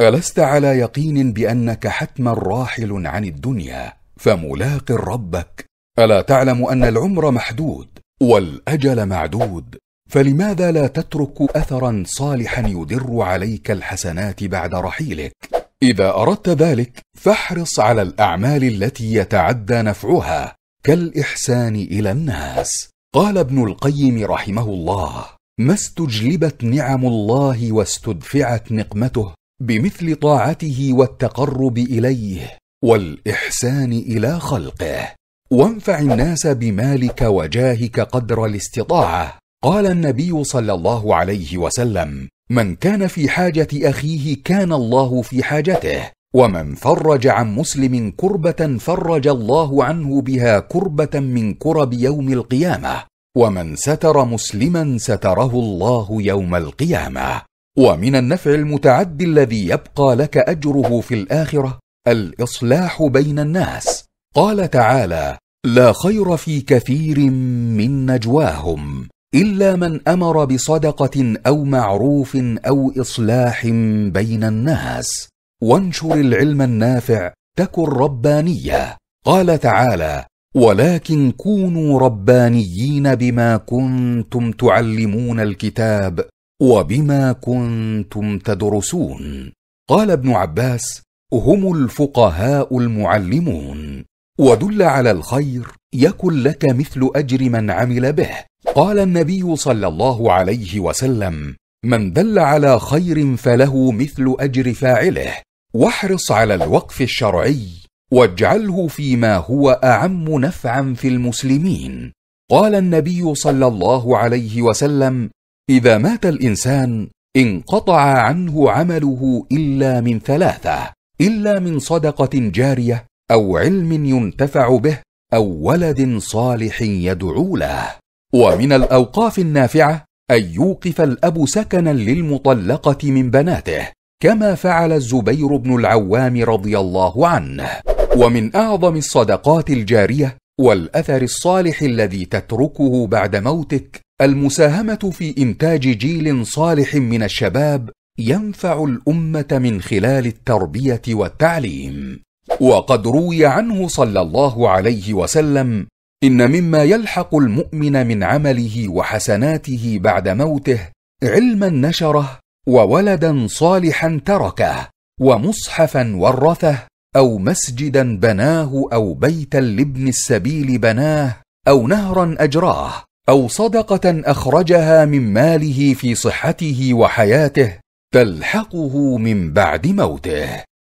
ألست على يقين بأنك حتما راحل عن الدنيا فملاق ربك ألا تعلم أن العمر محدود والأجل معدود فلماذا لا تترك أثرا صالحا يدر عليك الحسنات بعد رحيلك إذا أردت ذلك فاحرص على الأعمال التي يتعدى نفعها كالإحسان إلى الناس قال ابن القيم رحمه الله ما استجلبت نعم الله واستدفعت نقمته بمثل طاعته والتقرب اليه والاحسان الى خلقه وانفع الناس بمالك وجاهك قدر الاستطاعه قال النبي صلى الله عليه وسلم من كان في حاجه اخيه كان الله في حاجته ومن فرج عن مسلم كربه فرج الله عنه بها كربه من كرب يوم القيامه ومن ستر مسلما ستره الله يوم القيامه ومن النفع المتعدي الذي يبقى لك اجره في الاخره الاصلاح بين الناس قال تعالى لا خير في كثير من نجواهم الا من امر بصدقه او معروف او اصلاح بين الناس وانشر العلم النافع تكن ربانيه قال تعالى ولكن كونوا ربانيين بما كنتم تعلمون الكتاب وبما كنتم تدرسون قال ابن عباس هم الفقهاء المعلمون ودل على الخير يكن لك مثل اجر من عمل به قال النبي صلى الله عليه وسلم من دل على خير فله مثل اجر فاعله واحرص على الوقف الشرعي واجعله فيما هو اعم نفعا في المسلمين قال النبي صلى الله عليه وسلم إذا مات الإنسان انقطع عنه عمله إلا من ثلاثة إلا من صدقة جارية أو علم ينتفع به أو ولد صالح يدعو له ومن الأوقاف النافعة أن يوقف الأب سكنا للمطلقة من بناته كما فعل الزبير بن العوام رضي الله عنه ومن أعظم الصدقات الجارية والأثر الصالح الذي تتركه بعد موتك المساهمه في انتاج جيل صالح من الشباب ينفع الامه من خلال التربيه والتعليم وقد روي عنه صلى الله عليه وسلم ان مما يلحق المؤمن من عمله وحسناته بعد موته علما نشره وولدا صالحا تركه ومصحفا ورثه او مسجدا بناه او بيتا لابن السبيل بناه او نهرا اجراه أو صدقة أخرجها من ماله في صحته وحياته تلحقه من بعد موته